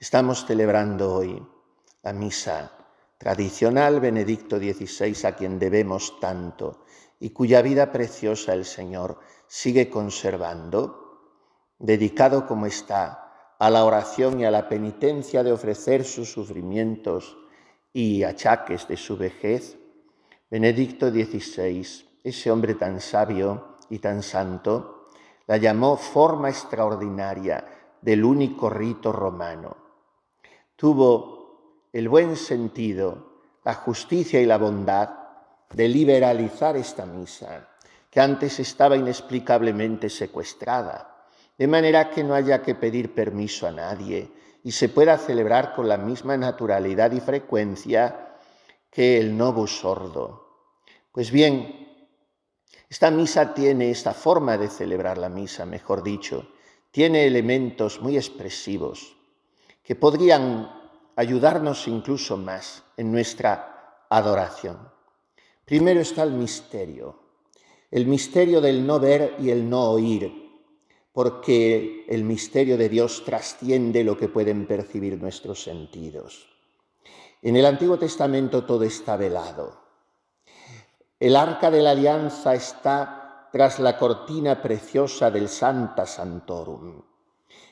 Estamos celebrando hoy la misa tradicional Benedicto XVI a quien debemos tanto y cuya vida preciosa el Señor sigue conservando, dedicado como está a la oración y a la penitencia de ofrecer sus sufrimientos y achaques de su vejez, Benedicto XVI, ese hombre tan sabio y tan santo, la llamó forma extraordinaria del único rito romano tuvo el buen sentido, la justicia y la bondad de liberalizar esta misa, que antes estaba inexplicablemente secuestrada, de manera que no haya que pedir permiso a nadie y se pueda celebrar con la misma naturalidad y frecuencia que el novus sordo. Pues bien, esta misa tiene esta forma de celebrar la misa, mejor dicho, tiene elementos muy expresivos que podrían ayudarnos incluso más en nuestra adoración. Primero está el misterio, el misterio del no ver y el no oír, porque el misterio de Dios trasciende lo que pueden percibir nuestros sentidos. En el Antiguo Testamento todo está velado. El arca de la alianza está tras la cortina preciosa del Santa Santorum.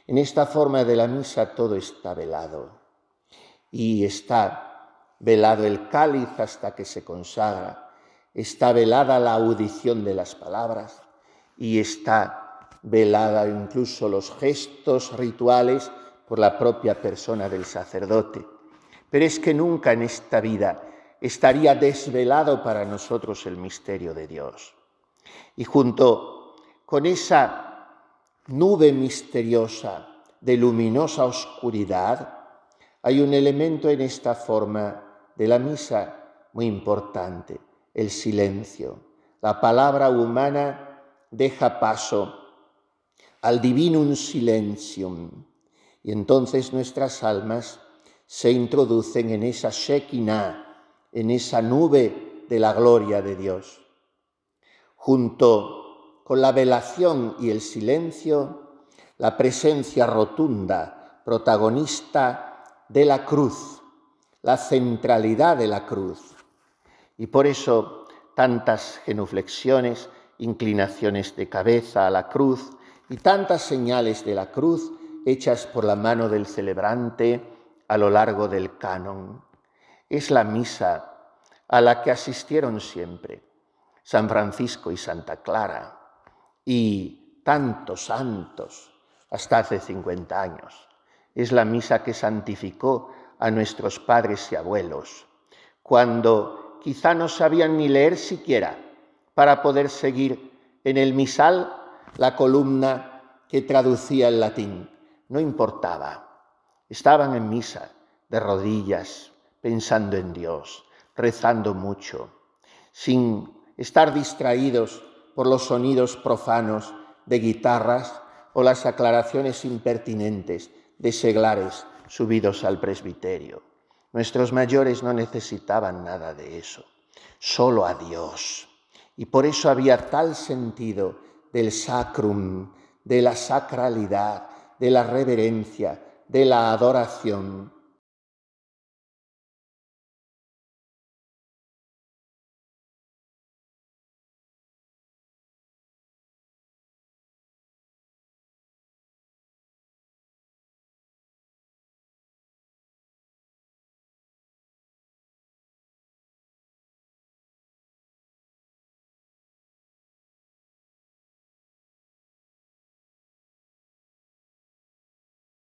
En esta forma de la misa todo está velado y está velado el cáliz hasta que se consagra, está velada la audición de las palabras y está velada incluso los gestos rituales por la propia persona del sacerdote. Pero es que nunca en esta vida estaría desvelado para nosotros el misterio de Dios. Y junto con esa nube misteriosa de luminosa oscuridad, hay un elemento en esta forma de la misa muy importante, el silencio. La palabra humana deja paso al un silencium, y entonces nuestras almas se introducen en esa Shekinah, en esa nube de la gloria de Dios. Junto con la velación y el silencio, la presencia rotunda, protagonista de la cruz, la centralidad de la cruz. Y por eso tantas genuflexiones, inclinaciones de cabeza a la cruz y tantas señales de la cruz hechas por la mano del celebrante a lo largo del canon. Es la misa a la que asistieron siempre San Francisco y Santa Clara, y tantos santos hasta hace 50 años. Es la misa que santificó a nuestros padres y abuelos, cuando quizá no sabían ni leer siquiera para poder seguir en el misal la columna que traducía el latín. No importaba. Estaban en misa, de rodillas, pensando en Dios, rezando mucho, sin estar distraídos por los sonidos profanos de guitarras o las aclaraciones impertinentes de seglares subidos al presbiterio. Nuestros mayores no necesitaban nada de eso, solo a Dios. Y por eso había tal sentido del sacrum, de la sacralidad, de la reverencia, de la adoración,